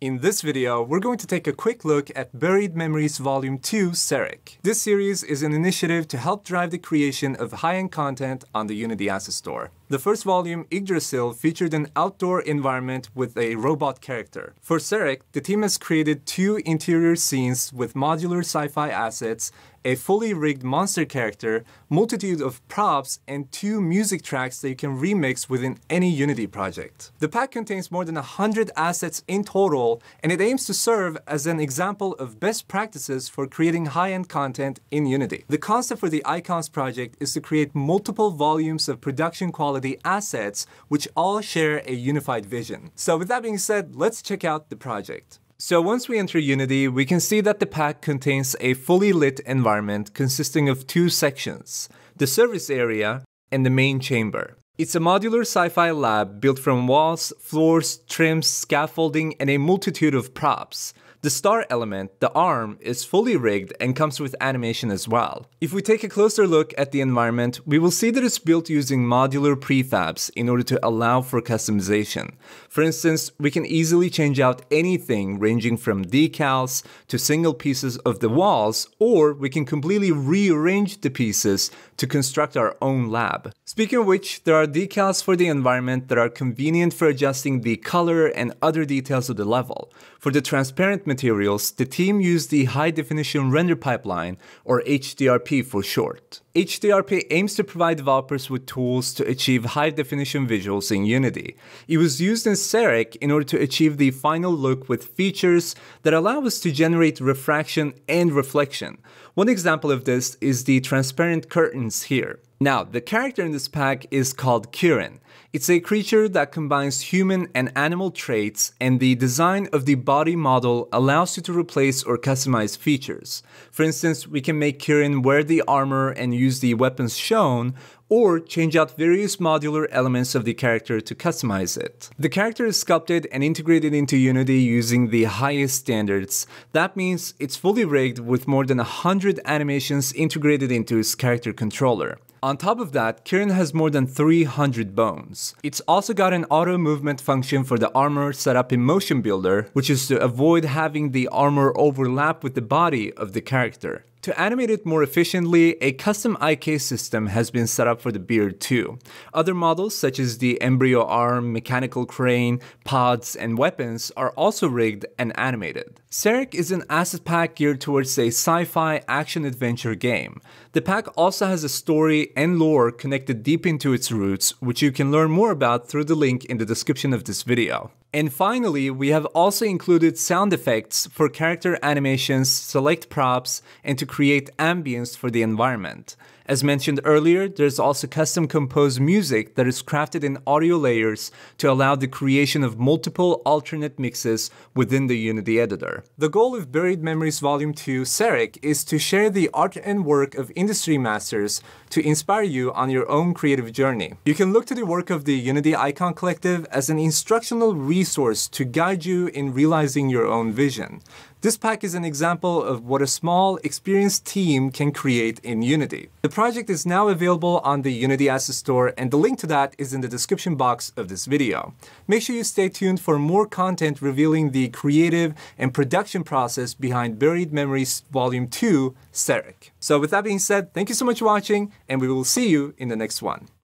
In this video, we're going to take a quick look at Buried Memories Volume 2 Seric. This series is an initiative to help drive the creation of high-end content on the Unity Asset Store. The first volume, Yggdrasil, featured an outdoor environment with a robot character. For Serik, the team has created two interior scenes with modular sci-fi assets, a fully rigged monster character, multitude of props, and two music tracks that you can remix within any Unity project. The pack contains more than 100 assets in total, and it aims to serve as an example of best practices for creating high-end content in Unity. The concept for the Icons project is to create multiple volumes of production quality the assets which all share a unified vision. So with that being said, let's check out the project. So once we enter Unity, we can see that the pack contains a fully lit environment consisting of two sections, the service area and the main chamber. It's a modular sci-fi lab built from walls, floors, trims, scaffolding, and a multitude of props. The star element, the arm, is fully rigged and comes with animation as well. If we take a closer look at the environment, we will see that it's built using modular prefabs in order to allow for customization. For instance, we can easily change out anything ranging from decals to single pieces of the walls, or we can completely rearrange the pieces to construct our own lab. Speaking of which, there are decals for the environment that are convenient for adjusting the color and other details of the level. For the transparent materials, the team used the High Definition Render Pipeline, or HDRP for short. HDRP aims to provide developers with tools to achieve high definition visuals in Unity. It was used in Seric in order to achieve the final look with features that allow us to generate refraction and reflection. One example of this is the transparent curtains here. Now, the character in this pack is called Kirin. It's a creature that combines human and animal traits, and the design of the body model allows you to replace or customize features. For instance, we can make Kirin wear the armor and use the weapons shown, or change out various modular elements of the character to customize it. The character is sculpted and integrated into Unity using the highest standards. That means it's fully rigged with more than 100 animations integrated into its character controller. On top of that, Kirin has more than 300 bones. It's also got an auto movement function for the armor set up in Motion Builder, which is to avoid having the armor overlap with the body of the character. To animate it more efficiently, a custom IK system has been set up for the Beard too. Other models such as the embryo arm, mechanical crane, pods, and weapons are also rigged and animated. Serik is an asset pack geared towards a sci-fi action-adventure game. The pack also has a story and lore connected deep into its roots, which you can learn more about through the link in the description of this video. And finally, we have also included sound effects for character animations, select props, and to create ambience for the environment. As mentioned earlier, there's also custom composed music that is crafted in audio layers to allow the creation of multiple alternate mixes within the Unity editor. The goal of Buried Memories Volume 2 Seric is to share the art and work of industry masters to inspire you on your own creative journey. You can look to the work of the Unity Icon Collective as an instructional resource to guide you in realizing your own vision. This pack is an example of what a small, experienced team can create in Unity. The project is now available on the Unity Asset Store and the link to that is in the description box of this video. Make sure you stay tuned for more content revealing the creative and production process behind Buried Memories Volume 2, Seric. So with that being said, thank you so much for watching and we will see you in the next one.